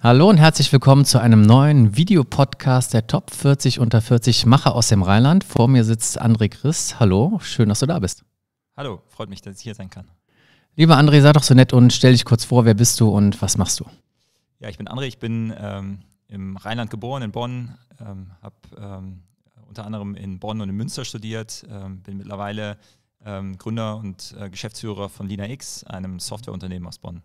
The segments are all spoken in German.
Hallo und herzlich willkommen zu einem neuen Videopodcast der Top 40 unter 40 Macher aus dem Rheinland. Vor mir sitzt André Chris. Hallo, schön, dass du da bist. Hallo, freut mich, dass ich hier sein kann. Lieber André, sei doch so nett und stell dich kurz vor, wer bist du und was machst du? Ja, ich bin André, ich bin ähm, im Rheinland geboren, in Bonn, ähm, habe ähm, unter anderem in Bonn und in Münster studiert, ähm, bin mittlerweile ähm, Gründer und äh, Geschäftsführer von Lina X, einem Softwareunternehmen aus Bonn.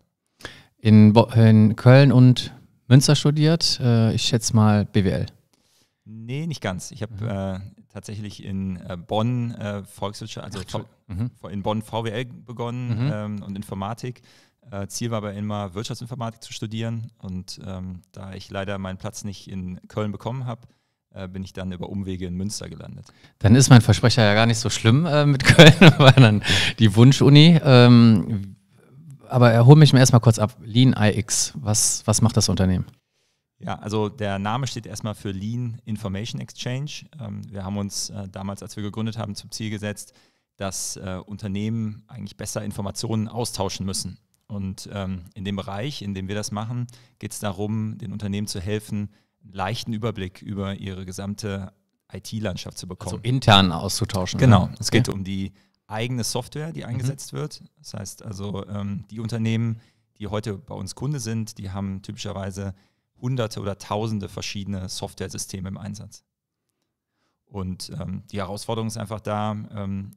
In, Bo in Köln und Münster studiert, äh, ich schätze mal BWL. Nee, nicht ganz. Ich habe mhm. äh, tatsächlich in äh, Bonn äh, Volkswirtschaft, also Ach, mhm. in Bonn VWL begonnen mhm. ähm, und Informatik. Äh, Ziel war aber immer, Wirtschaftsinformatik zu studieren. Und ähm, da ich leider meinen Platz nicht in Köln bekommen habe, äh, bin ich dann über Umwege in Münster gelandet. Dann ist mein Versprecher ja gar nicht so schlimm äh, mit Köln, aber dann die Wunschuni. Ähm, aber erhol äh, mich mir erstmal kurz ab. Lean IX, was, was macht das Unternehmen? Ja, also der Name steht erstmal für Lean Information Exchange. Ähm, wir haben uns äh, damals, als wir gegründet haben, zum Ziel gesetzt, dass äh, Unternehmen eigentlich besser Informationen austauschen müssen. Und ähm, in dem Bereich, in dem wir das machen, geht es darum, den Unternehmen zu helfen, einen leichten Überblick über ihre gesamte IT-Landschaft zu bekommen. Also intern auszutauschen. Genau. Es geht okay. um die eigene Software, die mhm. eingesetzt mhm. wird. Das heißt also, ähm, die Unternehmen, die heute bei uns Kunde sind, die haben typischerweise hunderte oder tausende verschiedene Software-Systeme im Einsatz. Und ähm, die Herausforderung ist einfach da, ähm,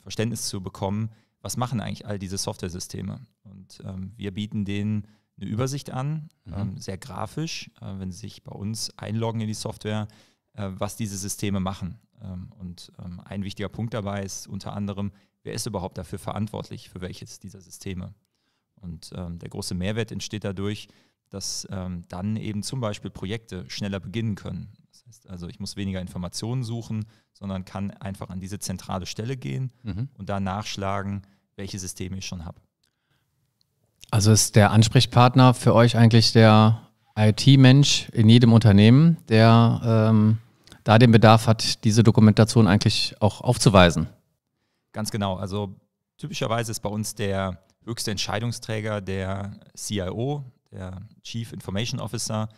Verständnis zu bekommen, was machen eigentlich all diese Software-Systeme. Und ähm, wir bieten denen eine Übersicht an, mhm. Ähm, sehr grafisch, äh, wenn sie sich bei uns einloggen in die Software, äh, was diese Systeme machen. Ähm, und ähm, ein wichtiger Punkt dabei ist unter anderem, wer ist überhaupt dafür verantwortlich, für welches dieser Systeme? Und ähm, der große Mehrwert entsteht dadurch, dass dann eben zum Beispiel Projekte schneller beginnen können. Das heißt also, ich muss weniger Informationen suchen, sondern kann einfach an diese zentrale Stelle gehen mhm. und da nachschlagen, welche Systeme ich schon habe. Also ist der Ansprechpartner für euch eigentlich der IT-Mensch in jedem Unternehmen, der ähm da den Bedarf hat, diese Dokumentation eigentlich auch aufzuweisen. Ganz genau. Also typischerweise ist bei uns der höchste Entscheidungsträger der CIO, der Chief Information Officer,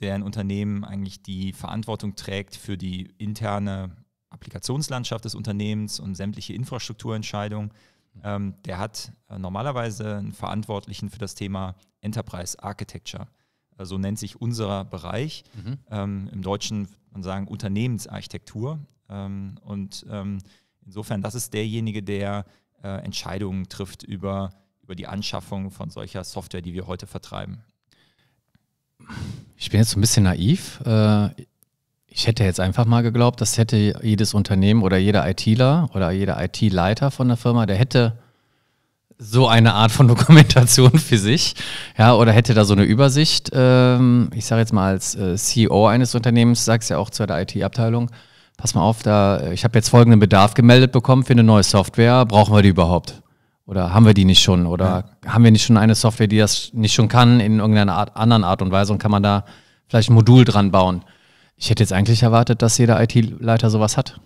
der in Unternehmen eigentlich die Verantwortung trägt für die interne Applikationslandschaft des Unternehmens und sämtliche Infrastrukturentscheidungen. Ähm, der hat äh, normalerweise einen Verantwortlichen für das Thema Enterprise Architecture. Äh, so nennt sich unser Bereich. Mhm. Ähm, Im Deutschen würde man sagen Unternehmensarchitektur. Ähm, und ähm, insofern, das ist derjenige, der äh, Entscheidungen trifft über, über die Anschaffung von solcher Software, die wir heute vertreiben. Ich bin jetzt ein bisschen naiv. Äh, ich hätte jetzt einfach mal geglaubt, das hätte jedes Unternehmen oder jeder ITler oder jeder IT-Leiter von der Firma, der hätte so eine Art von Dokumentation für sich, ja, oder hätte da so eine Übersicht. Ähm, ich sage jetzt mal als äh, CEO eines Unternehmens, sag's ja auch zu der IT-Abteilung. Pass mal auf, da äh, ich habe jetzt folgenden Bedarf gemeldet bekommen für eine neue Software. Brauchen wir die überhaupt? Oder haben wir die nicht schon? Oder ja. haben wir nicht schon eine Software, die das nicht schon kann in irgendeiner Art, anderen Art und Weise und kann man da vielleicht ein Modul dran bauen? Ich hätte jetzt eigentlich erwartet, dass jeder IT-Leiter sowas hat.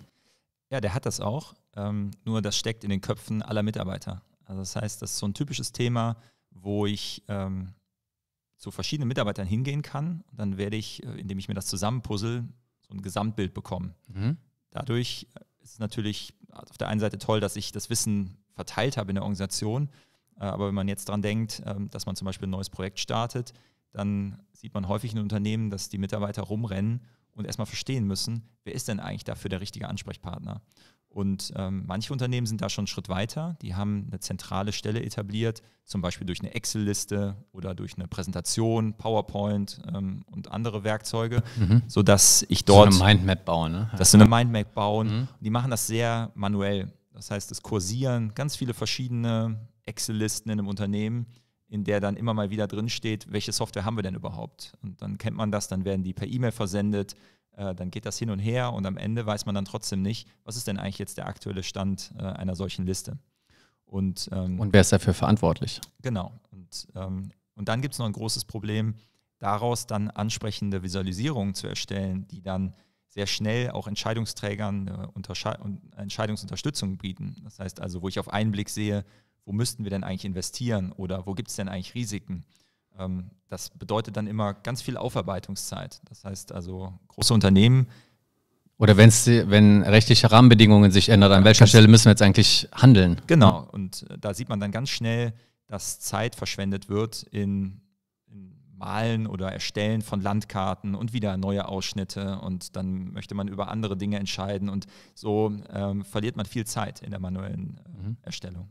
Ja, der hat das auch. Ähm, nur das steckt in den Köpfen aller Mitarbeiter. Also das heißt, das ist so ein typisches Thema, wo ich ähm, zu verschiedenen Mitarbeitern hingehen kann. Und dann werde ich, äh, indem ich mir das zusammenpuzzle, so ein Gesamtbild bekommen. Mhm. Dadurch äh, ist es natürlich also auf der einen Seite toll, dass ich das Wissen verteilt habe in der Organisation. Äh, aber wenn man jetzt daran denkt, ähm, dass man zum Beispiel ein neues Projekt startet, dann sieht man häufig in Unternehmen, dass die Mitarbeiter rumrennen und erstmal verstehen müssen, wer ist denn eigentlich dafür der richtige Ansprechpartner. Und ähm, manche Unternehmen sind da schon einen Schritt weiter. Die haben eine zentrale Stelle etabliert, zum Beispiel durch eine Excel-Liste oder durch eine Präsentation, PowerPoint ähm, und andere Werkzeuge, mhm. sodass ich dort. Ne? So eine Mindmap bauen, ne? Dass sie eine Mindmap bauen. Mhm. die machen das sehr manuell. Das heißt, es kursieren ganz viele verschiedene Excel-Listen in einem Unternehmen, in der dann immer mal wieder drinsteht, welche Software haben wir denn überhaupt? Und dann kennt man das, dann werden die per E-Mail versendet äh, dann geht das hin und her und am Ende weiß man dann trotzdem nicht, was ist denn eigentlich jetzt der aktuelle Stand äh, einer solchen Liste. Und, ähm, und wer ist dafür verantwortlich? Genau. Und, ähm, und dann gibt es noch ein großes Problem, daraus dann ansprechende Visualisierungen zu erstellen, die dann sehr schnell auch Entscheidungsträgern äh, Entscheidungsunterstützung bieten. Das heißt also, wo ich auf einen Blick sehe, wo müssten wir denn eigentlich investieren oder wo gibt es denn eigentlich Risiken? Ähm, das bedeutet dann immer ganz viel Aufarbeitungszeit. Das heißt also, große Unternehmen. Oder wenn's, wenn rechtliche Rahmenbedingungen sich ändern, an welcher Stelle müssen wir jetzt eigentlich handeln? Genau, und äh, da sieht man dann ganz schnell, dass Zeit verschwendet wird in, in Malen oder Erstellen von Landkarten und wieder neue Ausschnitte und dann möchte man über andere Dinge entscheiden und so ähm, verliert man viel Zeit in der manuellen äh, mhm. Erstellung.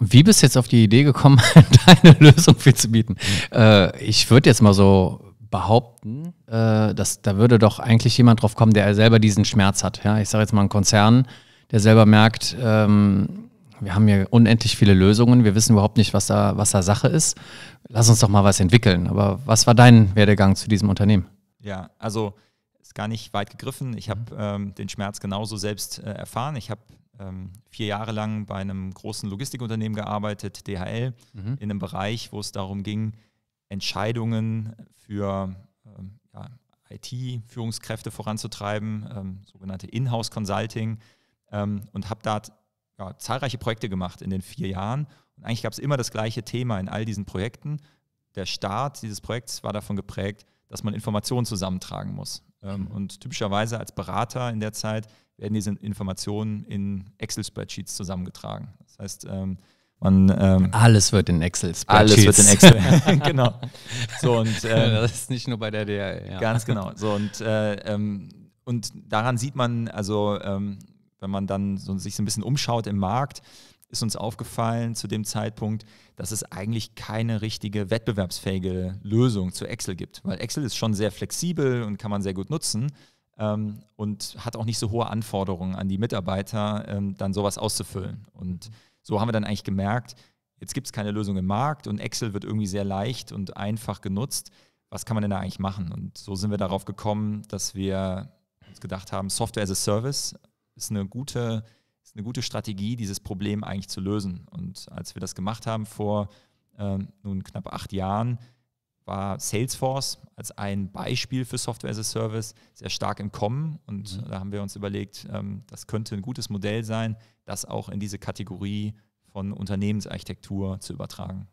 Wie bist du jetzt auf die Idee gekommen, deine Lösung für zu bieten? Äh, ich würde jetzt mal so behaupten, äh, dass da würde doch eigentlich jemand drauf kommen, der selber diesen Schmerz hat. Ja? Ich sage jetzt mal einen Konzern, der selber merkt, ähm, wir haben hier unendlich viele Lösungen, wir wissen überhaupt nicht, was da, was da Sache ist. Lass uns doch mal was entwickeln. Aber was war dein Werdegang zu diesem Unternehmen? Ja, also ist gar nicht weit gegriffen. Ich habe mhm. ähm, den Schmerz genauso selbst äh, erfahren. Ich habe ähm, vier Jahre lang bei einem großen Logistikunternehmen gearbeitet, DHL, mhm. in einem Bereich, wo es darum ging, Entscheidungen für ähm, ja, IT-Führungskräfte voranzutreiben, ähm, sogenannte Inhouse Consulting, ähm, und habe da ja, zahlreiche Projekte gemacht in den vier Jahren. Und eigentlich gab es immer das gleiche Thema in all diesen Projekten. Der Start dieses Projekts war davon geprägt, dass man Informationen zusammentragen muss. Ähm, mhm. Und typischerweise als Berater in der Zeit werden diese Informationen in Excel-Spreadsheets zusammengetragen. Das heißt, ähm, man, ähm, alles wird in Excel. Alles wird in Excel. genau. So, und, ähm, das ist nicht nur bei der DRL. E, ja. Ganz genau. So, und, äh, ähm, und daran sieht man, also ähm, wenn man dann so sich so ein bisschen umschaut im Markt, ist uns aufgefallen zu dem Zeitpunkt, dass es eigentlich keine richtige wettbewerbsfähige Lösung zu Excel gibt. Weil Excel ist schon sehr flexibel und kann man sehr gut nutzen ähm, und hat auch nicht so hohe Anforderungen an die Mitarbeiter, ähm, dann sowas auszufüllen. Und so haben wir dann eigentlich gemerkt, jetzt gibt es keine Lösung im Markt und Excel wird irgendwie sehr leicht und einfach genutzt. Was kann man denn da eigentlich machen? Und so sind wir darauf gekommen, dass wir uns gedacht haben, Software as a Service ist eine gute, ist eine gute Strategie, dieses Problem eigentlich zu lösen. Und als wir das gemacht haben vor äh, nun knapp acht Jahren, war Salesforce als ein Beispiel für Software as a Service sehr stark im Kommen. Und mhm. da haben wir uns überlegt, ähm, das könnte ein gutes Modell sein, das auch in diese Kategorie von Unternehmensarchitektur zu übertragen.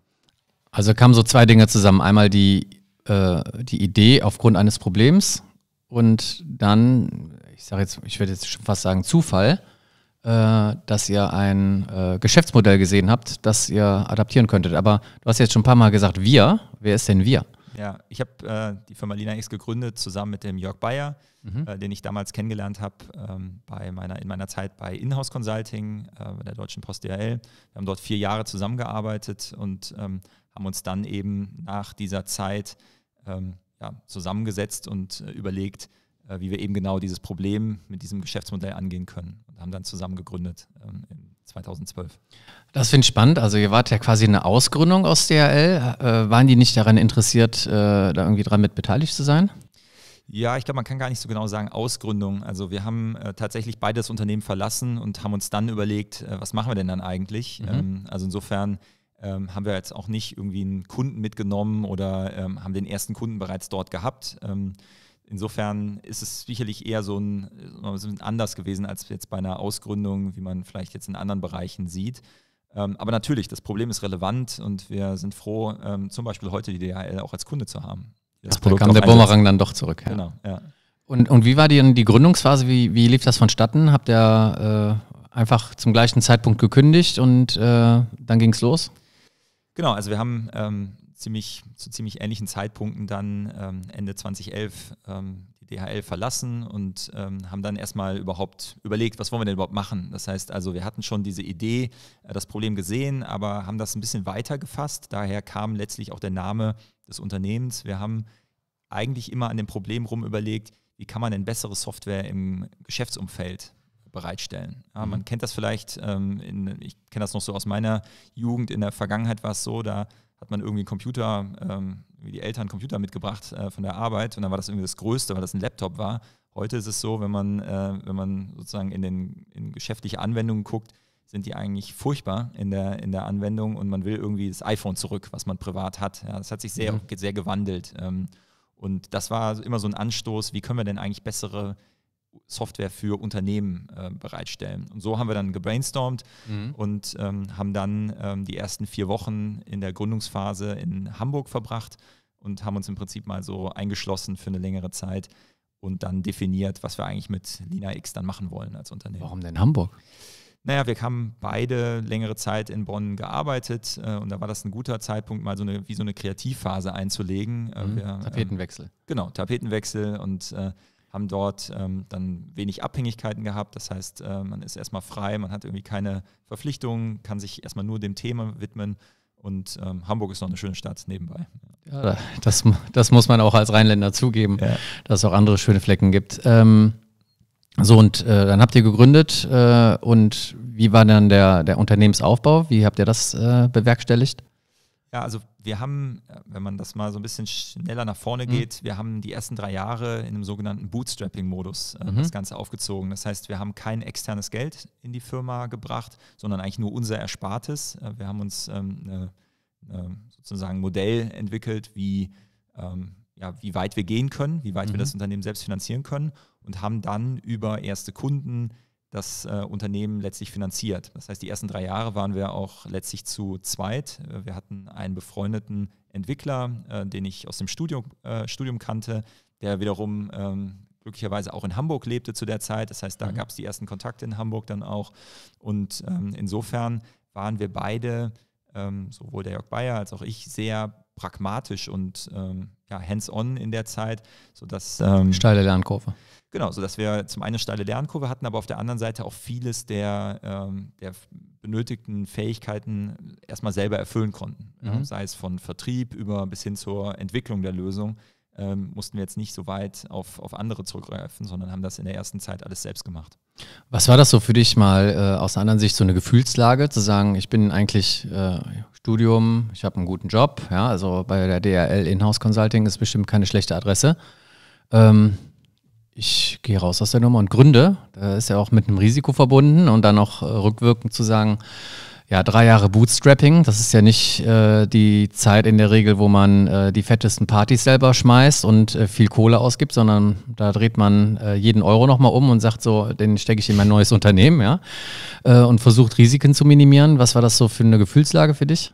Also kamen so zwei Dinge zusammen. Einmal die, äh, die Idee aufgrund eines Problems und dann, ich sage jetzt, ich werde jetzt schon fast sagen, Zufall, äh, dass ihr ein äh, Geschäftsmodell gesehen habt, das ihr adaptieren könntet. Aber du hast jetzt schon ein paar Mal gesagt, wir. Wer ist denn wir? Ja, ich habe äh, die Firma Lina X gegründet, zusammen mit dem Jörg Bayer, mhm. äh, den ich damals kennengelernt habe ähm, meiner, in meiner Zeit bei Inhouse Consulting bei äh, der Deutschen Post DRL. Wir haben dort vier Jahre zusammengearbeitet und ähm, haben uns dann eben nach dieser Zeit ähm, ja, zusammengesetzt und äh, überlegt, äh, wie wir eben genau dieses Problem mit diesem Geschäftsmodell angehen können. Und haben dann zusammen gegründet ähm, 2012. Das finde ich spannend. Also ihr wart ja quasi eine Ausgründung aus DRL. Äh, waren die nicht daran interessiert, äh, da irgendwie dran mit beteiligt zu sein? Ja, ich glaube, man kann gar nicht so genau sagen Ausgründung. Also wir haben äh, tatsächlich beides Unternehmen verlassen und haben uns dann überlegt, äh, was machen wir denn dann eigentlich? Mhm. Ähm, also insofern ähm, haben wir jetzt auch nicht irgendwie einen Kunden mitgenommen oder ähm, haben den ersten Kunden bereits dort gehabt. Ähm, Insofern ist es sicherlich eher so ein, anders gewesen als jetzt bei einer Ausgründung, wie man vielleicht jetzt in anderen Bereichen sieht. Ähm, aber natürlich, das Problem ist relevant und wir sind froh, ähm, zum Beispiel heute die DHL auch als Kunde zu haben. Das Ach, Produkt kam der Bumerang dann doch zurück. Ja. Genau, ja. Und, und wie war die, die Gründungsphase? Wie, wie lief das vonstatten? Habt ihr äh, einfach zum gleichen Zeitpunkt gekündigt und äh, dann ging es los? Genau, also wir haben ähm, ziemlich, zu ziemlich ähnlichen Zeitpunkten dann ähm, Ende 2011 ähm, die DHL verlassen und ähm, haben dann erstmal überhaupt überlegt, was wollen wir denn überhaupt machen. Das heißt also, wir hatten schon diese Idee, äh, das Problem gesehen, aber haben das ein bisschen weiter gefasst. Daher kam letztlich auch der Name des Unternehmens. Wir haben eigentlich immer an dem Problem rum überlegt, wie kann man denn bessere Software im Geschäftsumfeld bereitstellen. Ja, man mhm. kennt das vielleicht, ähm, in, ich kenne das noch so aus meiner Jugend, in der Vergangenheit war es so, da hat man irgendwie einen Computer, ähm, wie die Eltern einen Computer mitgebracht äh, von der Arbeit und dann war das irgendwie das Größte, weil das ein Laptop war. Heute ist es so, wenn man, äh, wenn man sozusagen in, den, in geschäftliche Anwendungen guckt, sind die eigentlich furchtbar in der, in der Anwendung und man will irgendwie das iPhone zurück, was man privat hat. Ja, das hat sich sehr, mhm. sehr gewandelt. Ähm, und das war immer so ein Anstoß, wie können wir denn eigentlich bessere Software für Unternehmen äh, bereitstellen. Und so haben wir dann gebrainstormt mhm. und ähm, haben dann ähm, die ersten vier Wochen in der Gründungsphase in Hamburg verbracht und haben uns im Prinzip mal so eingeschlossen für eine längere Zeit und dann definiert, was wir eigentlich mit Lina X dann machen wollen als Unternehmen. Warum denn Hamburg? Naja, wir haben beide längere Zeit in Bonn gearbeitet äh, und da war das ein guter Zeitpunkt, mal so eine, wie so eine Kreativphase einzulegen. Äh, mhm. wir, ähm, Tapetenwechsel. Genau, Tapetenwechsel und äh, haben dort ähm, dann wenig Abhängigkeiten gehabt. Das heißt, äh, man ist erstmal frei, man hat irgendwie keine Verpflichtungen, kann sich erstmal nur dem Thema widmen. Und ähm, Hamburg ist noch eine schöne Stadt nebenbei. Ja, das, das muss man auch als Rheinländer zugeben, ja. dass es auch andere schöne Flecken gibt. Ähm, so, und äh, dann habt ihr gegründet. Äh, und wie war dann der, der Unternehmensaufbau? Wie habt ihr das äh, bewerkstelligt? Ja, also wir haben, äh, wenn man das mal so ein bisschen schneller nach vorne mhm. geht, mhm. wir haben die ersten drei Jahre in einem sogenannten Bootstrapping-Modus äh, mhm. das Ganze aufgezogen. Das heißt, wir haben kein externes Geld in die Firma gebracht, sondern eigentlich nur unser Erspartes. Äh, wir haben uns ähm, eine, eine, sozusagen ein Modell entwickelt, wie, ähm, ja, wie weit wir gehen können, wie weit mhm. wir das Unternehmen selbst finanzieren können und haben dann über erste Kunden, das äh, Unternehmen letztlich finanziert. Das heißt, die ersten drei Jahre waren wir auch letztlich zu zweit. Äh, wir hatten einen befreundeten Entwickler, äh, den ich aus dem Studium, äh, Studium kannte, der wiederum ähm, glücklicherweise auch in Hamburg lebte zu der Zeit. Das heißt, da mhm. gab es die ersten Kontakte in Hamburg dann auch. Und ähm, insofern waren wir beide ähm, sowohl der Jörg Bayer als auch ich sehr pragmatisch und ähm, ja, hands-on in der Zeit, sodass ähm, steile Lernkurve. Genau, sodass wir zum einen steile Lernkurve hatten, aber auf der anderen Seite auch vieles der, ähm, der benötigten Fähigkeiten erstmal selber erfüllen konnten. Mhm. Ja, sei es von Vertrieb über bis hin zur Entwicklung der Lösung ähm, mussten wir jetzt nicht so weit auf, auf andere zurückgreifen, sondern haben das in der ersten Zeit alles selbst gemacht. Was war das so für dich mal äh, aus einer anderen Sicht so eine Gefühlslage, zu sagen, ich bin eigentlich äh, Studium, ich habe einen guten Job, ja, also bei der DRL Inhouse Consulting ist bestimmt keine schlechte Adresse. Ähm, ich gehe raus aus der Nummer und gründe. Da ist ja auch mit einem Risiko verbunden und dann auch äh, rückwirkend zu sagen, ja, drei Jahre Bootstrapping. Das ist ja nicht äh, die Zeit in der Regel, wo man äh, die fettesten Partys selber schmeißt und äh, viel Kohle ausgibt, sondern da dreht man äh, jeden Euro nochmal um und sagt so, den stecke ich in mein neues Unternehmen, ja. äh, und versucht Risiken zu minimieren. Was war das so für eine Gefühlslage für dich?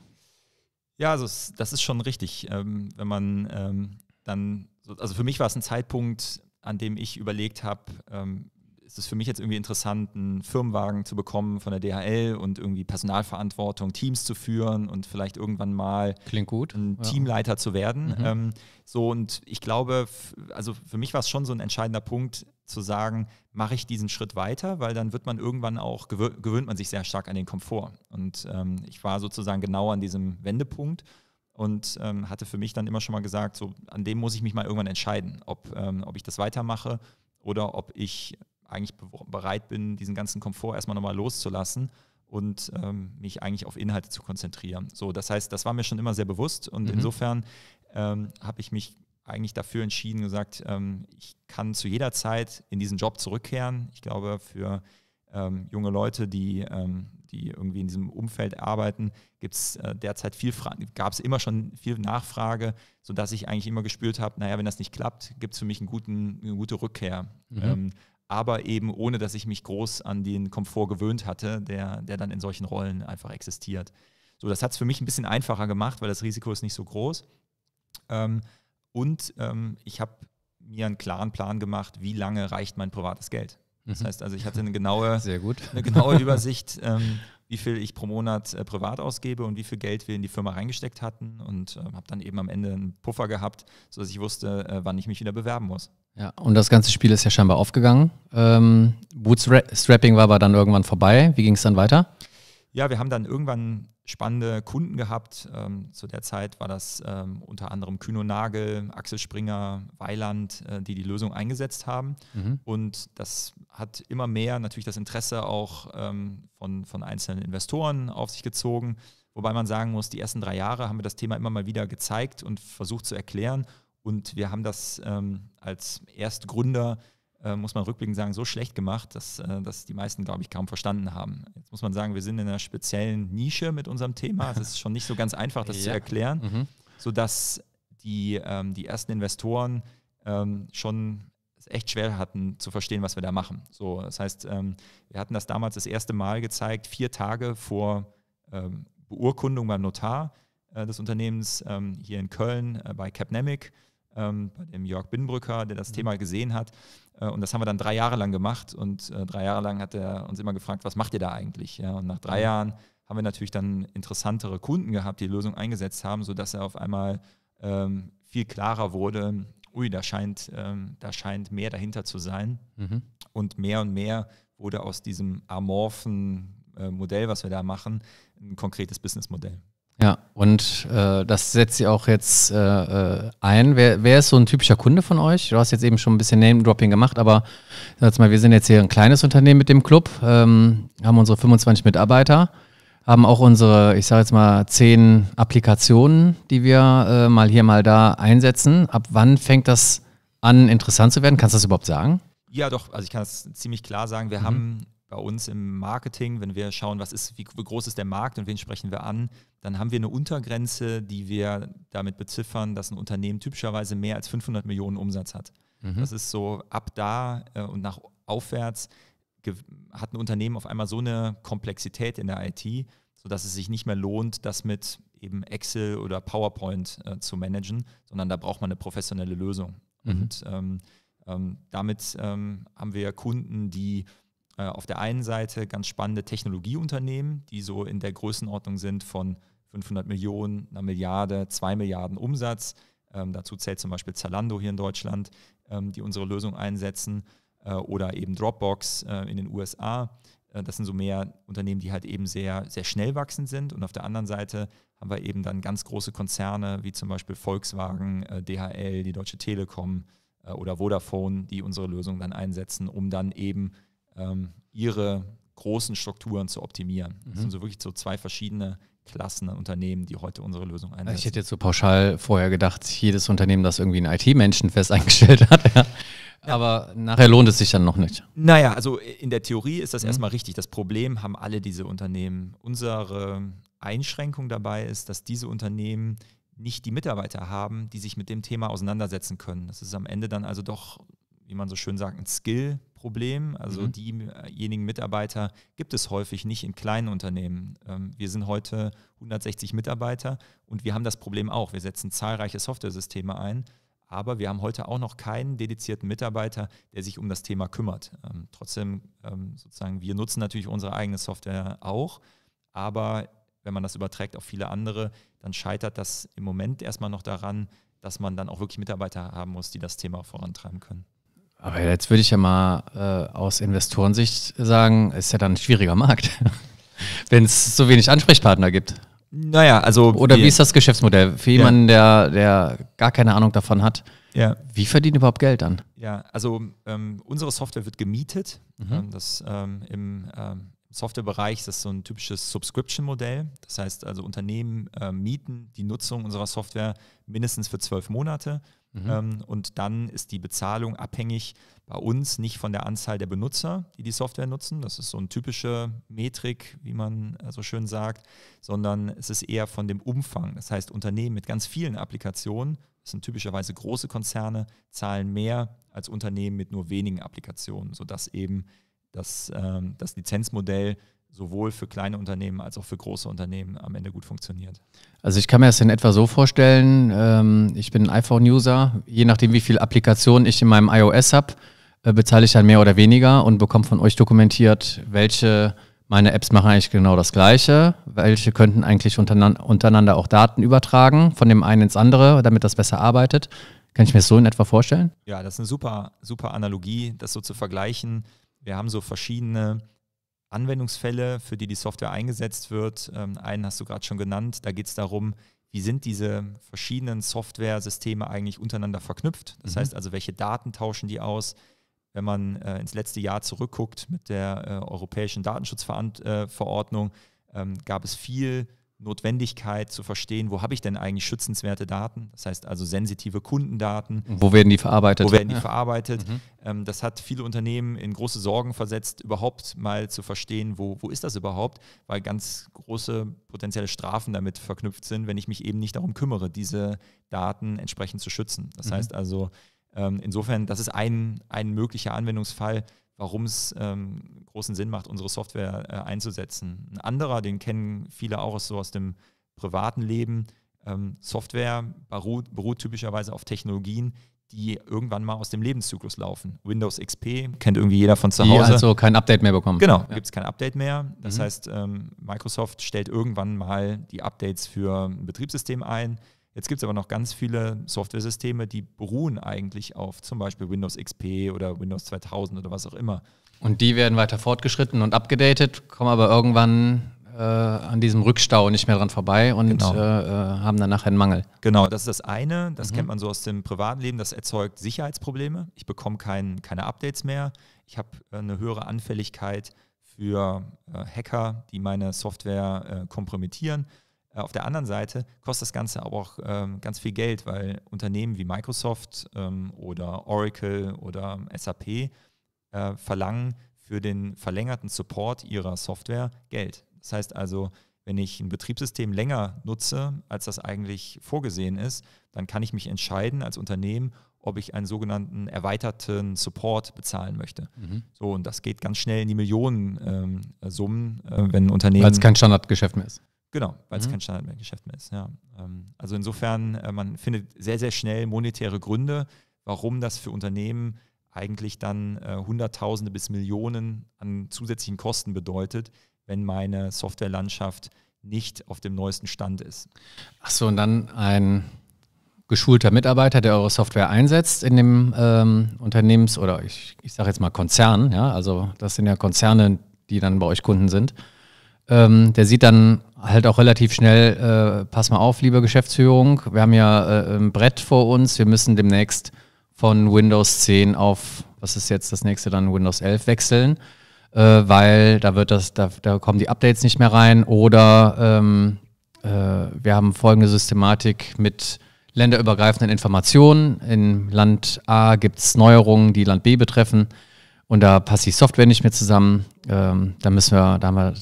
Ja, also das ist schon richtig. Ähm, wenn man ähm, dann, also für mich war es ein Zeitpunkt, an dem ich überlegt habe, ähm, ist es für mich jetzt irgendwie interessant, einen Firmenwagen zu bekommen von der DHL und irgendwie Personalverantwortung, Teams zu führen und vielleicht irgendwann mal Klingt gut. ein ja. Teamleiter zu werden. Mhm. Ähm, so und ich glaube, also für mich war es schon so ein entscheidender Punkt zu sagen, mache ich diesen Schritt weiter, weil dann wird man irgendwann auch, gewöhnt man sich sehr stark an den Komfort. Und ähm, ich war sozusagen genau an diesem Wendepunkt und ähm, hatte für mich dann immer schon mal gesagt, so an dem muss ich mich mal irgendwann entscheiden, ob, ähm, ob ich das weitermache oder ob ich eigentlich bereit bin, diesen ganzen Komfort erstmal nochmal loszulassen und ähm, mich eigentlich auf Inhalte zu konzentrieren. So, das heißt, das war mir schon immer sehr bewusst und mhm. insofern ähm, habe ich mich eigentlich dafür entschieden, gesagt, ähm, ich kann zu jeder Zeit in diesen Job zurückkehren. Ich glaube, für ähm, junge Leute, die, ähm, die irgendwie in diesem Umfeld arbeiten, gibt es äh, derzeit viel gab es immer schon viel Nachfrage, sodass ich eigentlich immer gespürt habe, naja, wenn das nicht klappt, gibt es für mich einen guten, eine gute Rückkehr. Mhm. Ähm, aber eben ohne, dass ich mich groß an den Komfort gewöhnt hatte, der, der dann in solchen Rollen einfach existiert. So, das hat es für mich ein bisschen einfacher gemacht, weil das Risiko ist nicht so groß. Ähm, und ähm, ich habe mir einen klaren Plan gemacht, wie lange reicht mein privates Geld. Das mhm. heißt also, ich hatte eine genaue, eine genaue Übersicht, ähm, wie viel ich pro Monat äh, privat ausgebe und wie viel Geld wir in die Firma reingesteckt hatten und äh, habe dann eben am Ende einen Puffer gehabt, sodass ich wusste, äh, wann ich mich wieder bewerben muss. Ja, und das ganze Spiel ist ja scheinbar aufgegangen. Ähm, Bootstrapping war aber dann irgendwann vorbei. Wie ging es dann weiter? Ja, wir haben dann irgendwann spannende Kunden gehabt. Ähm, zu der Zeit war das ähm, unter anderem Kühno Nagel, Axel Springer, Weiland, äh, die die Lösung eingesetzt haben. Mhm. Und das hat immer mehr natürlich das Interesse auch ähm, von, von einzelnen Investoren auf sich gezogen. Wobei man sagen muss, die ersten drei Jahre haben wir das Thema immer mal wieder gezeigt und versucht zu erklären. Und wir haben das ähm, als Erstgründer Gründer äh, muss man rückblickend sagen, so schlecht gemacht, dass, äh, dass die meisten, glaube ich, kaum verstanden haben. Jetzt muss man sagen, wir sind in einer speziellen Nische mit unserem Thema. Es ist schon nicht so ganz einfach, das ja. zu erklären, mhm. sodass die, ähm, die ersten Investoren ähm, schon echt schwer hatten zu verstehen, was wir da machen. So, das heißt, ähm, wir hatten das damals das erste Mal gezeigt, vier Tage vor ähm, Beurkundung beim Notar äh, des Unternehmens ähm, hier in Köln äh, bei Capnemic, ähm, bei dem Jörg Binnenbrücker, der das mhm. Thema gesehen hat. Äh, und das haben wir dann drei Jahre lang gemacht und äh, drei Jahre lang hat er uns immer gefragt, was macht ihr da eigentlich? Ja, und nach drei mhm. Jahren haben wir natürlich dann interessantere Kunden gehabt, die die Lösung eingesetzt haben, sodass er auf einmal ähm, viel klarer wurde, ui, da scheint, ähm, da scheint mehr dahinter zu sein. Mhm. Und mehr und mehr wurde aus diesem amorphen äh, Modell, was wir da machen, ein konkretes Businessmodell. Ja, und äh, das setzt sie auch jetzt äh, äh, ein. Wer, wer ist so ein typischer Kunde von euch? Du hast jetzt eben schon ein bisschen Name-Dropping gemacht, aber sag jetzt mal, wir sind jetzt hier ein kleines Unternehmen mit dem Club, ähm, haben unsere 25 Mitarbeiter, haben auch unsere, ich sage jetzt mal, zehn Applikationen, die wir äh, mal hier, mal da einsetzen. Ab wann fängt das an, interessant zu werden? Kannst du das überhaupt sagen? Ja, doch, also ich kann es ziemlich klar sagen. Wir mhm. haben bei uns im Marketing, wenn wir schauen, was ist, wie, wie, groß ist der Markt und wen sprechen wir an, dann haben wir eine Untergrenze, die wir damit beziffern, dass ein Unternehmen typischerweise mehr als 500 Millionen Umsatz hat. Mhm. Das ist so ab da äh, und nach aufwärts hat ein Unternehmen auf einmal so eine Komplexität in der IT, sodass es sich nicht mehr lohnt, das mit eben Excel oder PowerPoint äh, zu managen, sondern da braucht man eine professionelle Lösung. Mhm. Und ähm, ähm, damit ähm, haben wir Kunden, die äh, auf der einen Seite ganz spannende Technologieunternehmen, die so in der Größenordnung sind von 500 Millionen, einer Milliarde, zwei Milliarden Umsatz. Ähm, dazu zählt zum Beispiel Zalando hier in Deutschland, ähm, die unsere Lösung einsetzen äh, oder eben Dropbox äh, in den USA. Äh, das sind so mehr Unternehmen, die halt eben sehr, sehr schnell wachsend sind. Und auf der anderen Seite haben wir eben dann ganz große Konzerne wie zum Beispiel Volkswagen, äh, DHL, die Deutsche Telekom äh, oder Vodafone, die unsere Lösung dann einsetzen, um dann eben ähm, ihre großen Strukturen zu optimieren. Mhm. Das sind mhm. so wirklich so zwei verschiedene Klassen an Unternehmen, die heute unsere Lösung einsetzen. Ich hätte jetzt so pauschal vorher gedacht, jedes Unternehmen, das irgendwie einen IT-Menschen fest eingestellt hat. Ja. Ja. Aber nachher lohnt es sich dann noch nicht. Naja, also in der Theorie ist das mhm. erstmal richtig. Das Problem haben alle diese Unternehmen. Unsere Einschränkung dabei ist, dass diese Unternehmen nicht die Mitarbeiter haben, die sich mit dem Thema auseinandersetzen können. Das ist am Ende dann also doch wie man so schön sagt, ein Skill-Problem. Also mhm. diejenigen Mitarbeiter gibt es häufig nicht in kleinen Unternehmen. Ähm, wir sind heute 160 Mitarbeiter und wir haben das Problem auch. Wir setzen zahlreiche Software-Systeme ein, aber wir haben heute auch noch keinen dedizierten Mitarbeiter, der sich um das Thema kümmert. Ähm, trotzdem ähm, sozusagen, wir nutzen natürlich unsere eigene Software auch, aber wenn man das überträgt auf viele andere, dann scheitert das im Moment erstmal noch daran, dass man dann auch wirklich Mitarbeiter haben muss, die das Thema vorantreiben können. Aber jetzt würde ich ja mal äh, aus Investorensicht sagen, ist ja dann ein schwieriger Markt, wenn es so wenig Ansprechpartner gibt. Naja, also. Oder wie ist das Geschäftsmodell? Für jemanden, ja. der, der gar keine Ahnung davon hat, ja. wie verdient überhaupt Geld dann? Ja, also ähm, unsere Software wird gemietet. Mhm. Ähm, das ähm, im ähm, Softwarebereich das ist so ein typisches Subscription-Modell. Das heißt also, Unternehmen äh, mieten die Nutzung unserer Software mindestens für zwölf Monate Mhm. Ähm, und dann ist die Bezahlung abhängig bei uns nicht von der Anzahl der Benutzer, die die Software nutzen. Das ist so eine typische Metrik, wie man äh, so schön sagt, sondern es ist eher von dem Umfang. Das heißt, Unternehmen mit ganz vielen Applikationen, das sind typischerweise große Konzerne, zahlen mehr als Unternehmen mit nur wenigen Applikationen, sodass eben das, ähm, das Lizenzmodell sowohl für kleine Unternehmen als auch für große Unternehmen am Ende gut funktioniert. Also ich kann mir das in etwa so vorstellen, ähm, ich bin ein iPhone-User, je nachdem wie viele Applikationen ich in meinem iOS habe, äh, bezahle ich dann mehr oder weniger und bekomme von euch dokumentiert, welche meine Apps machen eigentlich genau das Gleiche, welche könnten eigentlich untereinander auch Daten übertragen, von dem einen ins andere, damit das besser arbeitet. Kann ich mir das so in etwa vorstellen? Ja, das ist eine super, super Analogie, das so zu vergleichen. Wir haben so verschiedene Anwendungsfälle, für die die Software eingesetzt wird. Ähm, einen hast du gerade schon genannt. Da geht es darum, wie sind diese verschiedenen Software-Systeme eigentlich untereinander verknüpft? Das mhm. heißt also, welche Daten tauschen die aus? Wenn man äh, ins letzte Jahr zurückguckt mit der äh, Europäischen Datenschutzverordnung, äh, ähm, gab es viel Notwendigkeit zu verstehen, wo habe ich denn eigentlich schützenswerte Daten, das heißt also sensitive Kundendaten. Wo werden die verarbeitet? Wo werden die ja. verarbeitet? Mhm. Ähm, das hat viele Unternehmen in große Sorgen versetzt, überhaupt mal zu verstehen, wo, wo ist das überhaupt, weil ganz große potenzielle Strafen damit verknüpft sind, wenn ich mich eben nicht darum kümmere, diese Daten entsprechend zu schützen. Das mhm. heißt also, ähm, insofern, das ist ein, ein möglicher Anwendungsfall, warum es ähm, großen Sinn macht, unsere Software äh, einzusetzen. Ein anderer, den kennen viele auch so aus dem privaten Leben. Ähm, Software beruht, beruht typischerweise auf Technologien, die irgendwann mal aus dem Lebenszyklus laufen. Windows XP kennt irgendwie jeder von zu Hause. Die also kein Update mehr bekommen. Genau, ja. gibt es kein Update mehr. Das mhm. heißt, ähm, Microsoft stellt irgendwann mal die Updates für ein Betriebssystem ein. Jetzt gibt es aber noch ganz viele Software-Systeme, die beruhen eigentlich auf zum Beispiel Windows XP oder Windows 2000 oder was auch immer. Und die werden weiter fortgeschritten und abgedatet, kommen aber irgendwann äh, an diesem Rückstau nicht mehr dran vorbei und genau. Äh, äh, haben dann nachher einen Mangel. Genau, das ist das eine. Das mhm. kennt man so aus dem privaten Leben. Das erzeugt Sicherheitsprobleme. Ich bekomme kein, keine Updates mehr. Ich habe äh, eine höhere Anfälligkeit für äh, Hacker, die meine Software äh, kompromittieren. Äh, auf der anderen Seite kostet das Ganze aber auch ähm, ganz viel Geld, weil Unternehmen wie Microsoft ähm, oder Oracle oder SAP äh, verlangen für den verlängerten Support ihrer Software Geld. Das heißt also, wenn ich ein Betriebssystem länger nutze, als das eigentlich vorgesehen ist, dann kann ich mich entscheiden als Unternehmen, ob ich einen sogenannten erweiterten Support bezahlen möchte. Mhm. So, und das geht ganz schnell in die Millionensummen, ähm, äh, wenn ein Unternehmen. Weil es kein Standardgeschäft mehr ist. Genau, weil es mhm. kein Standardgeschäft mehr ist. Ja. Ähm, also insofern, äh, man findet sehr, sehr schnell monetäre Gründe, warum das für Unternehmen eigentlich dann äh, Hunderttausende bis Millionen an zusätzlichen Kosten bedeutet, wenn meine Softwarelandschaft nicht auf dem neuesten Stand ist. Achso, und dann ein geschulter Mitarbeiter, der eure Software einsetzt in dem ähm, Unternehmens- oder ich, ich sage jetzt mal Konzern, ja, also das sind ja Konzerne, die dann bei euch Kunden sind. Ähm, der sieht dann halt auch relativ schnell, äh, pass mal auf, liebe Geschäftsführung, wir haben ja äh, ein Brett vor uns, wir müssen demnächst von Windows 10 auf, was ist jetzt das nächste, dann Windows 11 wechseln, äh, weil da wird das, da, da, kommen die Updates nicht mehr rein oder ähm, äh, wir haben folgende Systematik mit länderübergreifenden Informationen. In Land A gibt es Neuerungen, die Land B betreffen und da passt die Software nicht mehr zusammen. Ähm, da müssen wir, da haben wir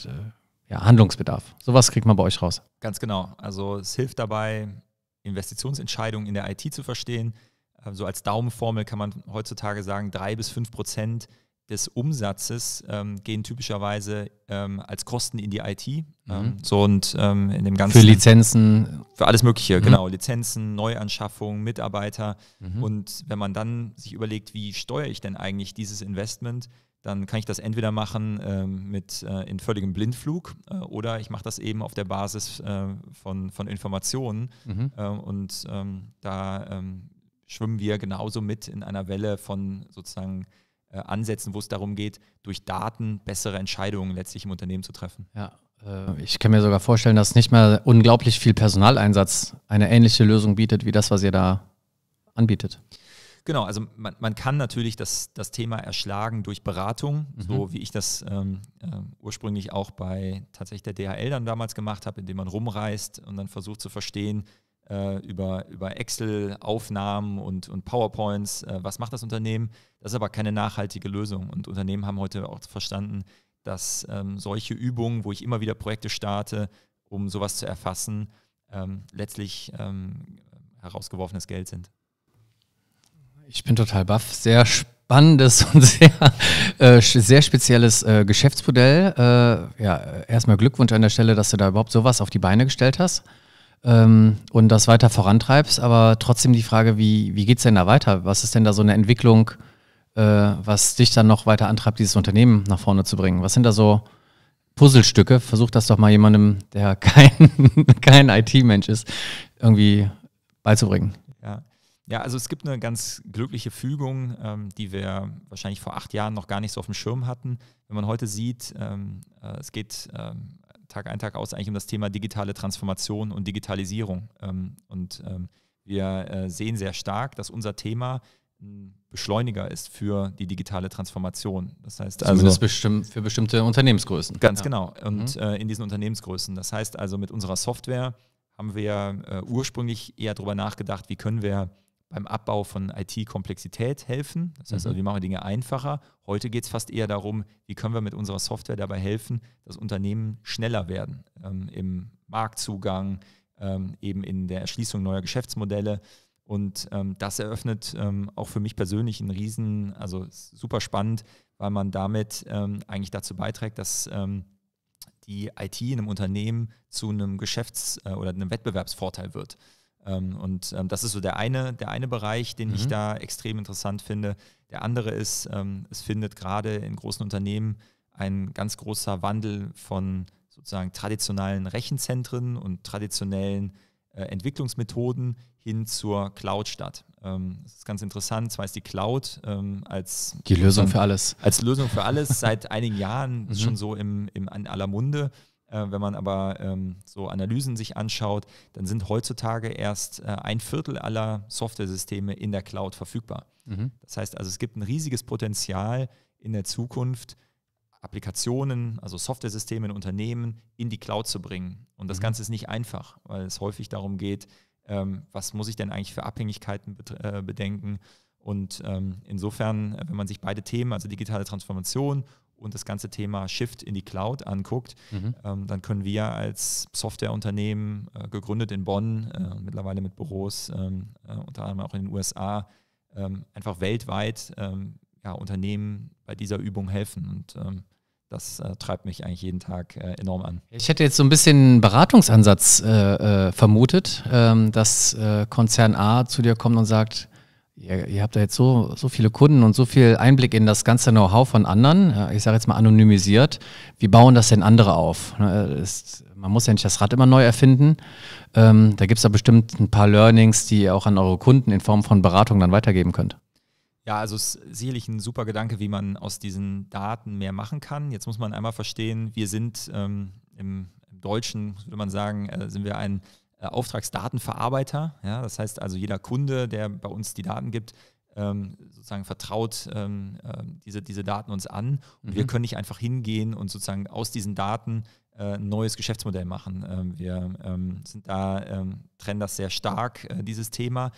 ja, Handlungsbedarf. Sowas kriegt man bei euch raus. Ganz genau. Also es hilft dabei, Investitionsentscheidungen in der IT zu verstehen. Äh, so also als Daumenformel kann man heutzutage sagen, drei bis fünf Prozent des Umsatzes ähm, gehen typischerweise ähm, als Kosten in die IT. Mhm. Ähm, so und ähm, in dem ganzen. Für Lizenzen. Für alles Mögliche, mhm. genau. Lizenzen, Neuanschaffung, Mitarbeiter. Mhm. Und wenn man dann sich überlegt, wie steuere ich denn eigentlich dieses Investment, dann kann ich das entweder machen ähm, mit, äh, in völligem Blindflug äh, oder ich mache das eben auf der Basis äh, von, von Informationen. Mhm. Ähm, und ähm, da ähm, schwimmen wir genauso mit in einer Welle von sozusagen äh, Ansätzen, wo es darum geht, durch Daten bessere Entscheidungen letztlich im Unternehmen zu treffen. Ja, äh, ich kann mir sogar vorstellen, dass nicht mehr unglaublich viel Personaleinsatz eine ähnliche Lösung bietet wie das, was ihr da anbietet. Genau, also man, man kann natürlich das, das Thema erschlagen durch Beratung, mhm. so wie ich das ähm, äh, ursprünglich auch bei tatsächlich der DHL dann damals gemacht habe, indem man rumreist und dann versucht zu verstehen, äh, über, über Excel-Aufnahmen und, und PowerPoints, äh, was macht das Unternehmen. Das ist aber keine nachhaltige Lösung. Und Unternehmen haben heute auch verstanden, dass ähm, solche Übungen, wo ich immer wieder Projekte starte, um sowas zu erfassen, ähm, letztlich ähm, herausgeworfenes Geld sind. Ich bin total baff. Sehr spannendes und sehr, äh, sehr spezielles äh, Geschäftsmodell. Äh, ja, erstmal Glückwunsch an der Stelle, dass du da überhaupt sowas auf die Beine gestellt hast ähm, und das weiter vorantreibst. Aber trotzdem die Frage, wie, wie geht es denn da weiter? Was ist denn da so eine Entwicklung, äh, was dich dann noch weiter antreibt, dieses Unternehmen nach vorne zu bringen? Was sind da so Puzzlestücke? Versuch das doch mal jemandem, der kein, kein IT-Mensch ist, irgendwie beizubringen. Ja. Ja, also es gibt eine ganz glückliche Fügung, ähm, die wir wahrscheinlich vor acht Jahren noch gar nicht so auf dem Schirm hatten. Wenn man heute sieht, ähm, äh, es geht ähm, Tag ein, Tag aus eigentlich um das Thema digitale Transformation und Digitalisierung. Ähm, und ähm, wir äh, sehen sehr stark, dass unser Thema ein Beschleuniger ist für die digitale Transformation. Das heißt also Zumindest bestimmt für bestimmte Unternehmensgrößen. Ganz ja. genau. Und mhm. äh, in diesen Unternehmensgrößen. Das heißt also mit unserer Software haben wir äh, ursprünglich eher darüber nachgedacht, wie können wir beim Abbau von IT-Komplexität helfen. Das heißt, also, mhm. wie machen Dinge einfacher? Heute geht es fast eher darum, wie können wir mit unserer Software dabei helfen, dass Unternehmen schneller werden ähm, im Marktzugang, ähm, eben in der Erschließung neuer Geschäftsmodelle. Und ähm, das eröffnet ähm, auch für mich persönlich einen Riesen, also super spannend, weil man damit ähm, eigentlich dazu beiträgt, dass ähm, die IT in einem Unternehmen zu einem Geschäfts- äh, oder einem Wettbewerbsvorteil wird. Ähm, und ähm, das ist so der eine, der eine Bereich, den mhm. ich da extrem interessant finde. Der andere ist, ähm, es findet gerade in großen Unternehmen ein ganz großer Wandel von sozusagen traditionellen Rechenzentren und traditionellen äh, Entwicklungsmethoden hin zur Cloud statt. das ist ganz interessant. Zwar ist die Cloud als die Lösung für alles als Lösung für alles seit einigen Jahren mhm. schon so im, im, in aller Munde. Äh, wenn man aber ähm, so Analysen sich anschaut, dann sind heutzutage erst äh, ein Viertel aller Software-Systeme in der Cloud verfügbar. Mhm. Das heißt also, es gibt ein riesiges Potenzial in der Zukunft, Applikationen, also Software-Systeme in Unternehmen in die Cloud zu bringen. Und das mhm. Ganze ist nicht einfach, weil es häufig darum geht, ähm, was muss ich denn eigentlich für Abhängigkeiten äh, bedenken. Und ähm, insofern, äh, wenn man sich beide Themen, also digitale Transformation und das ganze Thema Shift in die Cloud anguckt, mhm. ähm, dann können wir als Softwareunternehmen, äh, gegründet in Bonn, äh, mittlerweile mit Büros, ähm, äh, unter anderem auch in den USA, ähm, einfach weltweit ähm, ja, Unternehmen bei dieser Übung helfen. Und ähm, das äh, treibt mich eigentlich jeden Tag äh, enorm an. Ich hätte jetzt so ein bisschen einen Beratungsansatz äh, vermutet, ähm, dass Konzern A zu dir kommt und sagt, Ihr, ihr, habt da jetzt so, so viele Kunden und so viel Einblick in das ganze Know-how von anderen, ich sage jetzt mal anonymisiert. Wie bauen das denn andere auf? Ist, ne, man muss ja nicht das Rad immer neu erfinden. Ähm, da gibt es da bestimmt ein paar Learnings, die ihr auch an eure Kunden in Form von Beratung dann weitergeben könnt. Ja, also es ist sicherlich ein super Gedanke, wie man aus diesen Daten mehr machen kann. Jetzt muss man einmal verstehen, wir sind ähm, im, Deutschen, würde man sagen, äh, sind wir ein äh, Auftragsdatenverarbeiter. Ja, das heißt also, jeder Kunde, der bei uns die Daten gibt, ähm, sozusagen vertraut ähm, ähm diese, diese Daten uns an. Und mhm. wir können nicht einfach hingehen und sozusagen aus diesen Daten äh, ein neues Geschäftsmodell machen. Ähm, wir ähm, sind da, ähm, trennen das sehr stark, äh, dieses Thema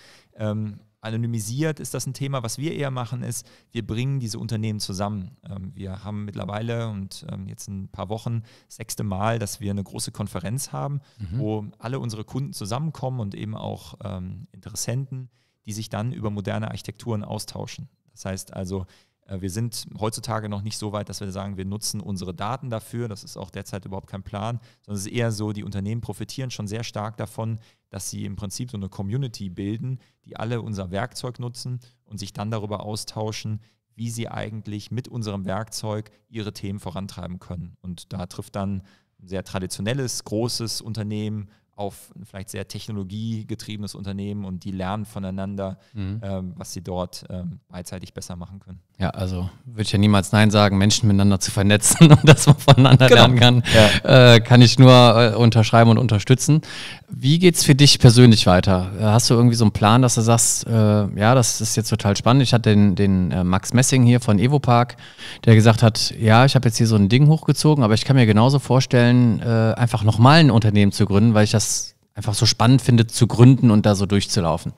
anonymisiert ist das ein Thema. Was wir eher machen, ist, wir bringen diese Unternehmen zusammen. Ähm, wir haben mittlerweile und ähm, jetzt ein paar Wochen das sechste Mal, dass wir eine große Konferenz haben, mhm. wo alle unsere Kunden zusammenkommen und eben auch ähm, Interessenten, die sich dann über moderne Architekturen austauschen. Das heißt also, äh, wir sind heutzutage noch nicht so weit, dass wir sagen, wir nutzen unsere Daten dafür. Das ist auch derzeit überhaupt kein Plan, sondern es ist eher so, die Unternehmen profitieren schon sehr stark davon, dass sie im Prinzip so eine Community bilden, die alle unser Werkzeug nutzen und sich dann darüber austauschen, wie sie eigentlich mit unserem Werkzeug ihre Themen vorantreiben können. Und da trifft dann ein sehr traditionelles, großes Unternehmen auf ein vielleicht sehr technologiegetriebenes Unternehmen und die lernen voneinander, mhm. ähm, was sie dort ähm, beidseitig besser machen können. Ja, also würde ich ja niemals Nein sagen, Menschen miteinander zu vernetzen und dass man voneinander genau. lernen kann, ja. äh, kann ich nur äh, unterschreiben und unterstützen. Wie geht es für dich persönlich weiter? Äh, hast du irgendwie so einen Plan, dass du sagst, äh, ja, das ist jetzt total spannend. Ich hatte den, den äh, Max Messing hier von Evopark, der gesagt hat, ja, ich habe jetzt hier so ein Ding hochgezogen, aber ich kann mir genauso vorstellen, äh, einfach nochmal ein Unternehmen zu gründen, weil ich das einfach so spannend finde, zu gründen und da so durchzulaufen.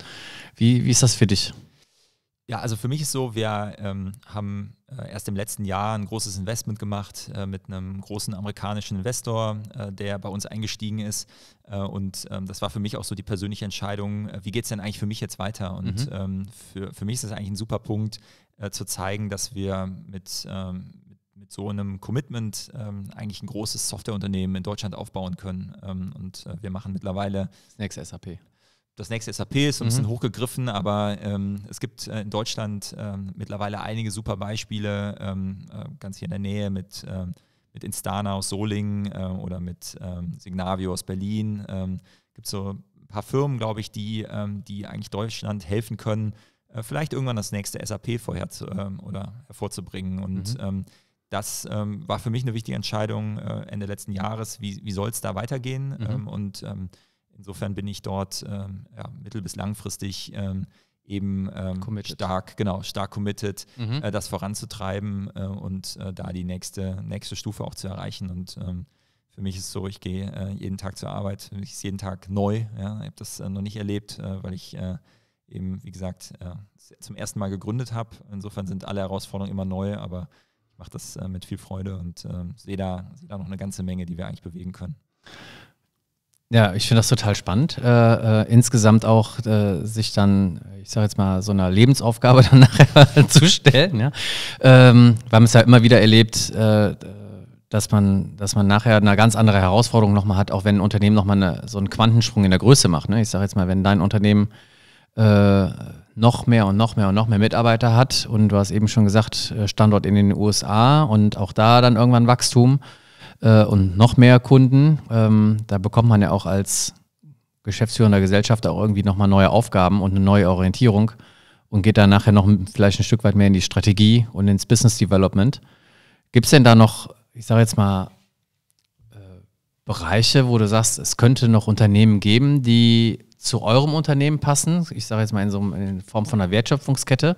Wie, wie ist das für dich? Ja, also für mich ist so, wir ähm, haben äh, erst im letzten Jahr ein großes Investment gemacht äh, mit einem großen amerikanischen Investor, äh, der bei uns eingestiegen ist. Äh, und ähm, das war für mich auch so die persönliche Entscheidung, äh, wie geht es denn eigentlich für mich jetzt weiter? Und mhm. ähm, für, für mich ist das eigentlich ein super Punkt, äh, zu zeigen, dass wir mit, ähm, mit so einem Commitment ähm, eigentlich ein großes Softwareunternehmen in Deutschland aufbauen können. Ähm, und äh, wir machen mittlerweile. Snacks SAP das nächste SAP ist so ein bisschen hochgegriffen, aber ähm, es gibt äh, in Deutschland ähm, mittlerweile einige super Beispiele, ähm, äh, ganz hier in der Nähe mit, ähm, mit Instana aus Solingen äh, oder mit ähm, Signavio aus Berlin. Ähm, gibt so ein paar Firmen, glaube ich, die, ähm, die eigentlich Deutschland helfen können, äh, vielleicht irgendwann das nächste SAP vorher zu, oder hervorzubringen. Und mhm. das war für mich eine wichtige Entscheidung äh, Ende letzten Jahres, wie, wie soll es da weitergehen? Mhm. und Insofern bin ich dort ähm, ja, mittel- bis langfristig ähm, eben ähm, stark, genau, stark committed, mhm. äh, das voranzutreiben äh, und äh, da die nächste, nächste Stufe auch zu erreichen. Und ähm, für mich ist es so, ich gehe äh, jeden Tag zur Arbeit, für mich ist jeden Tag neu. Ja? Ich habe das äh, noch nicht erlebt, äh, weil ich eben, wie gesagt, zum ersten Mal gegründet habe. Insofern sind alle Herausforderungen immer neu, aber ich mache das mit viel Freude und ähm, sehe da, seh da noch eine ganze Menge, die wir eigentlich bewegen können. Ja, ich finde das total spannend. Äh, äh, insgesamt auch äh, sich dann, ich sage jetzt mal, so einer Lebensaufgabe dann nachher zu stellen. Ja? Ähm, weil man es ja immer wieder erlebt, äh, dass, man, dass man nachher eine ganz andere Herausforderung nochmal hat, auch wenn ein Unternehmen nochmal so einen Quantensprung in der Größe macht. Ne? Ich sage jetzt mal, wenn dein Unternehmen äh, noch mehr und noch mehr und noch mehr Mitarbeiter hat und du hast eben schon gesagt, äh, Standort in den USA und auch da dann irgendwann Wachstum äh, und noch mehr Kunden. Ähm, da bekommt man ja auch als geschäftsführender Gesellschaft auch irgendwie nochmal neue Aufgaben und eine neue Orientierung und geht dann nachher noch vielleicht ein Stück weit mehr in die Strategie und ins Business Development. Gibt es denn da noch, ich sage jetzt mal, äh, Bereiche, wo du sagst, es könnte noch Unternehmen geben, die zu eurem Unternehmen passen? Ich sage jetzt mal in, so, in Form von einer Wertschöpfungskette,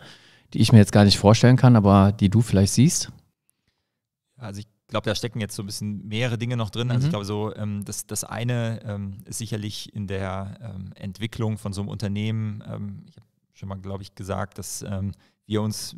die ich mir jetzt gar nicht vorstellen kann, aber die du vielleicht siehst? Also ich glaube, da stecken jetzt so ein bisschen mehrere Dinge noch drin. Also ich mhm. glaube, so ähm, das, das eine ähm, ist sicherlich in der ähm, Entwicklung von so einem Unternehmen. Ähm, ich habe schon mal, glaube ich, gesagt, dass ähm, wir uns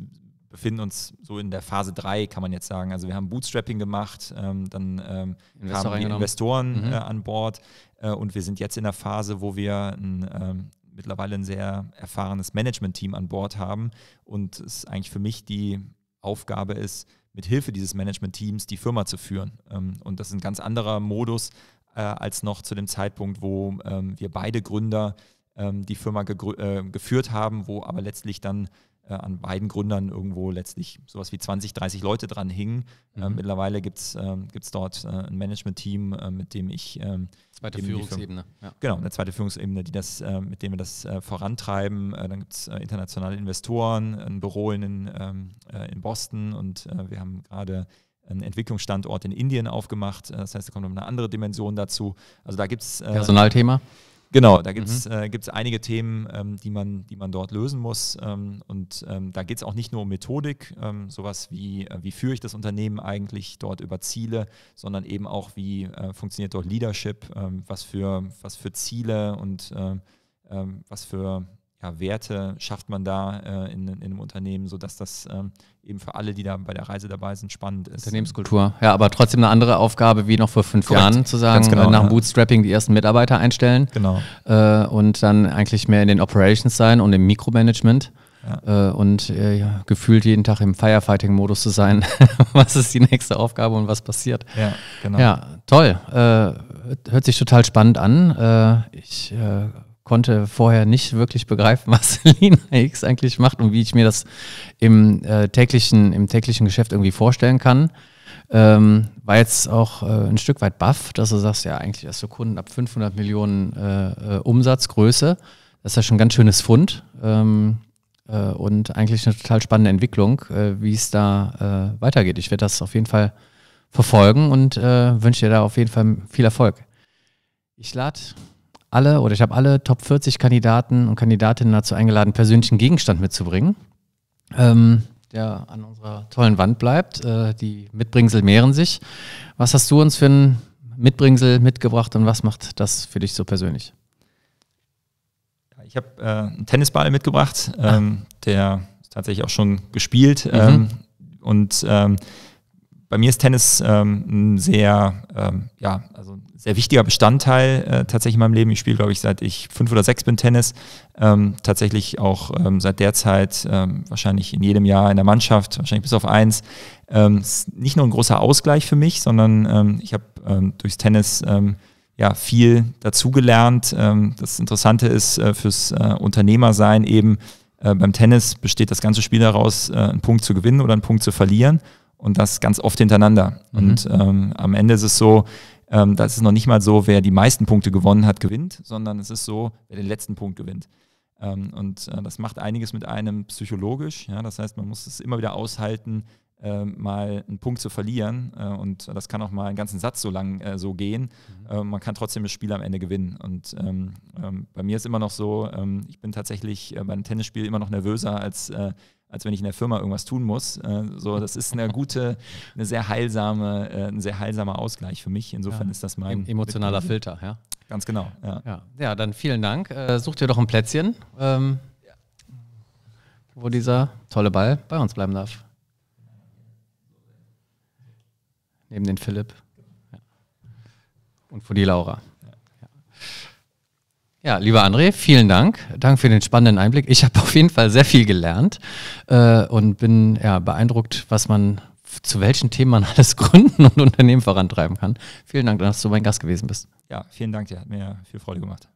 befinden uns so in der Phase 3, kann man jetzt sagen. Also wir haben Bootstrapping gemacht, ähm, dann ähm, Investor kamen Investoren mhm. äh, an Bord äh, und wir sind jetzt in der Phase, wo wir ein, ähm, mittlerweile ein sehr erfahrenes Management-Team an Bord haben und es eigentlich für mich die Aufgabe ist, mit Hilfe dieses Management-Teams die Firma zu führen. Ähm, und das ist ein ganz anderer Modus äh, als noch zu dem Zeitpunkt, wo ähm, wir beide Gründer ähm, die Firma äh, geführt haben, wo aber letztlich dann äh, an beiden Gründern irgendwo letztlich sowas wie 20, 30 Leute dran hingen. Ähm, mhm. Ähm, mittlerweile gibt es ähm, dort äh, ein Management-Team, äh, mit dem ich. Ähm, zweite Führungsebene. Ja. Genau, eine zweite Führungsebene, die das, äh, mit dem wir das äh, vorantreiben. Äh, dann gibt es internationale Investoren, ein Büro in, in, ähm, in Boston und wir haben gerade einen Entwicklungsstandort in Indien aufgemacht. Das heißt, da kommt noch eine andere Dimension dazu. Also da gibt es. Personalthema? Genau, da gibt es mhm. äh, gibt's einige Themen, ähm, die, man, die man dort lösen muss. Ähm, und ähm, da geht es auch nicht nur um Methodik, ähm, sowas wie, äh, wie führe ich das Unternehmen eigentlich dort über Ziele, sondern eben auch, wie äh, funktioniert dort Leadership, ähm, was, für, was für Ziele und äh, ähm, was für ja, Werte schafft man da äh, in, in einem Unternehmen, sodass das ähm, eben für alle, die da bei der Reise dabei sind, spannend ist. Unternehmenskultur, ja, aber trotzdem eine andere Aufgabe, wie noch vor fünf Korrekt. Jahren zu sagen, genau, äh, nach dem ja. Bootstrapping die ersten Mitarbeiter einstellen genau. Äh, und dann eigentlich mehr in den Operations sein und im Mikromanagement. Ja. Äh, und äh, ja, gefühlt jeden Tag im Firefighting-Modus zu sein. was ist die nächste Aufgabe und was passiert? Ja, genau. Ja, toll. Äh, hört sich total spannend an. ich konnte vorher nicht wirklich begreifen, was Lina X eigentlich macht und wie ich mir das im, äh, täglichen, im täglichen Geschäft irgendwie vorstellen kann. Ähm, war jetzt auch äh, ein Stück weit baff, dass du sagst, ja, eigentlich hast du Kunden ab 500 Millionen äh, äh, Umsatzgröße. Das ist ja schon ein ganz schönes Fund ähm, äh, und eigentlich eine total spannende Entwicklung, äh, wie es da weitergeht. Ich werde das auf jeden Fall verfolgen und wünsche dir da auf jeden Fall viel Erfolg. Ich lade alle oder ich habe alle Top 40 Kandidaten und Kandidatinnen dazu eingeladen, persönlichen Gegenstand mitzubringen, ähm, der an unserer tollen Wand bleibt. Äh, die Mitbringsel mehren sich. Was hast du uns für ein Mitbringsel mitgebracht und was macht das für dich so persönlich? Ich habe äh, einen Tennisball mitgebracht, ah. ähm, der ist tatsächlich auch schon gespielt. Mhm. Ähm, mhm. und ähm, bei mir ist Tennis ähm, ein sehr, ähm, ja, also ein sehr wichtiger Bestandteil äh, tatsächlich in meinem Leben. Ich spiele, glaube ich, seit ich fünf oder sechs bin Tennis. Ähm, tatsächlich auch ähm, seit der Zeit ähm, wahrscheinlich in jedem Jahr in der Mannschaft, wahrscheinlich bis auf eins. Ähm, nicht nur ein großer Ausgleich für mich, sondern ähm, ich habe ähm, durchs Tennis ähm, ja, viel dazugelernt. Ähm, das Interessante ist äh, fürs äh, Unternehmersein eben, äh, beim Tennis besteht das ganze Spiel daraus, äh, einen Punkt zu gewinnen oder einen Punkt zu verlieren und das ganz oft hintereinander. Mhm. Und ähm, am Ende ist es so, ähm, das ist noch nicht mal so, wer die meisten Punkte gewonnen hat, gewinnt, sondern es ist so, wer den letzten Punkt gewinnt. Ähm, und äh, das macht einiges mit einem psychologisch. Ja? Das heißt, man muss es immer wieder aushalten, äh, mal einen Punkt zu verlieren. Äh, und das kann auch mal einen ganzen Satz so lang äh, so gehen. Mhm. Äh, man kann trotzdem das Spiel am Ende gewinnen. Und ähm, ähm bei mir ist immer noch so, ähm, ich bin tatsächlich äh, beim Tennisspiel immer noch nervöser als als wenn ich in der Firma irgendwas tun muss. Äh, so, das ist eine gute, eine sehr heilsame, äh, ein sehr heilsamer Ausgleich für mich. Insofern ja. ist das mein emotionaler Filter, ja. Ganz genau. Ja. ja. Ja. dann vielen Dank. Äh, such dir doch ein Plätzchen, ähm, wo dieser tolle Ball bei uns bleiben darf. Neben den Philipp und vor die Laura. Ja, lieber André, vielen Dank. Danke für den spannenden Einblick. Ich habe auf jeden Fall sehr viel gelernt äh, und bin ja, beeindruckt, was man zu welchen Themen man alles gründen und Unternehmen vorantreiben kann. Vielen Dank, dass du mein Gast gewesen bist. Ja, vielen Dank dir. Hat mir viel Freude gemacht.